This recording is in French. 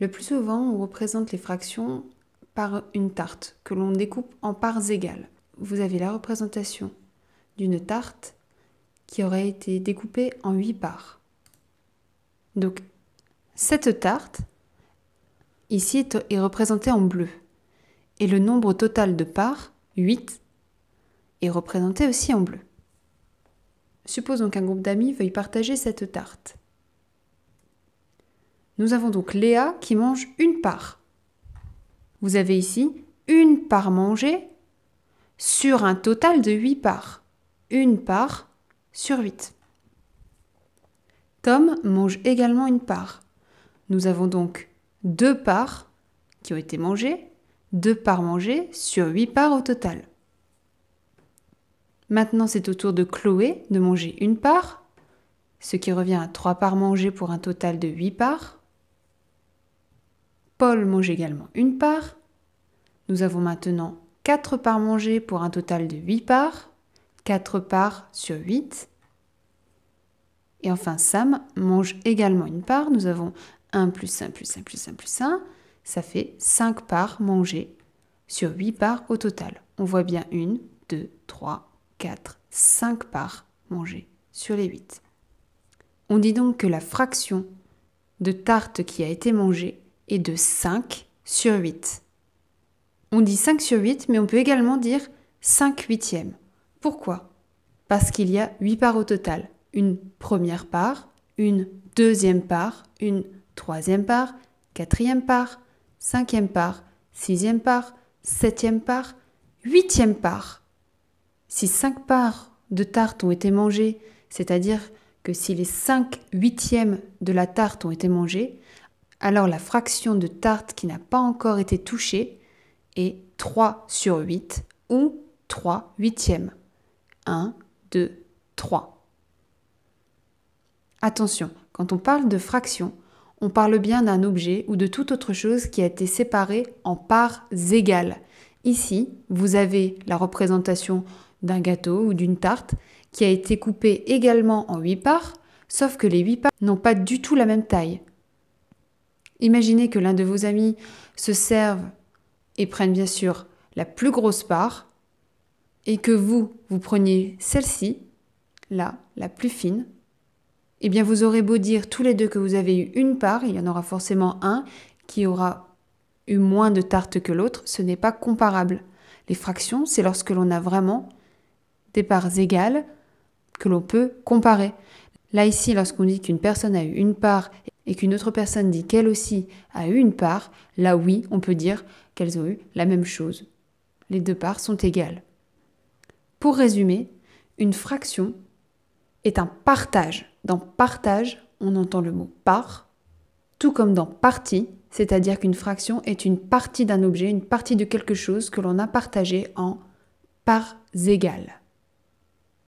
Le plus souvent, on représente les fractions par une tarte que l'on découpe en parts égales. Vous avez la représentation d'une tarte qui aurait été découpée en 8 parts. Donc, cette tarte, ici, est représentée en bleu. Et le nombre total de parts, 8, est représenté aussi en bleu. Supposons qu'un groupe d'amis veuille partager cette tarte. Nous avons donc Léa qui mange une part. Vous avez ici une part mangée sur un total de 8 parts. Une part sur 8. Tom mange également une part. Nous avons donc deux parts qui ont été mangées, deux parts mangées sur huit parts au total. Maintenant, c'est au tour de Chloé de manger une part, ce qui revient à trois parts mangées pour un total de huit parts. Paul mange également une part. Nous avons maintenant 4 parts mangées pour un total de 8 parts. 4 parts sur 8. Et enfin, Sam mange également une part. Nous avons 1 plus 1 plus 1 plus 1 plus 1. Ça fait 5 parts mangées sur 8 parts au total. On voit bien 1, 2, 3, 4, 5 parts mangées sur les 8. On dit donc que la fraction de tarte qui a été mangée et de 5 sur 8. On dit 5 sur 8, mais on peut également dire 5 huitièmes. Pourquoi Parce qu'il y a 8 parts au total. Une première part, une deuxième part, une troisième part, quatrième part, cinquième part, sixième part, septième part, huitième part. Si 5 parts de tarte ont été mangées, c'est-à-dire que si les 5 huitièmes de la tarte ont été mangées, alors la fraction de tarte qui n'a pas encore été touchée est 3 sur 8 ou 3 huitièmes. 1, 2, 3. Attention, quand on parle de fraction, on parle bien d'un objet ou de toute autre chose qui a été séparé en parts égales. Ici, vous avez la représentation d'un gâteau ou d'une tarte qui a été coupée également en 8 parts, sauf que les 8 parts n'ont pas du tout la même taille. Imaginez que l'un de vos amis se serve et prenne bien sûr la plus grosse part et que vous, vous preniez celle-ci, là, la plus fine, eh bien vous aurez beau dire tous les deux que vous avez eu une part, il y en aura forcément un qui aura eu moins de tarte que l'autre, ce n'est pas comparable. Les fractions, c'est lorsque l'on a vraiment des parts égales que l'on peut comparer. Là ici, lorsqu'on dit qu'une personne a eu une part et qu'une autre personne dit qu'elle aussi a eu une part, là oui, on peut dire qu'elles ont eu la même chose. Les deux parts sont égales. Pour résumer, une fraction est un partage. Dans partage, on entend le mot part, tout comme dans partie, c'est-à-dire qu'une fraction est une partie d'un objet, une partie de quelque chose que l'on a partagé en parts égales.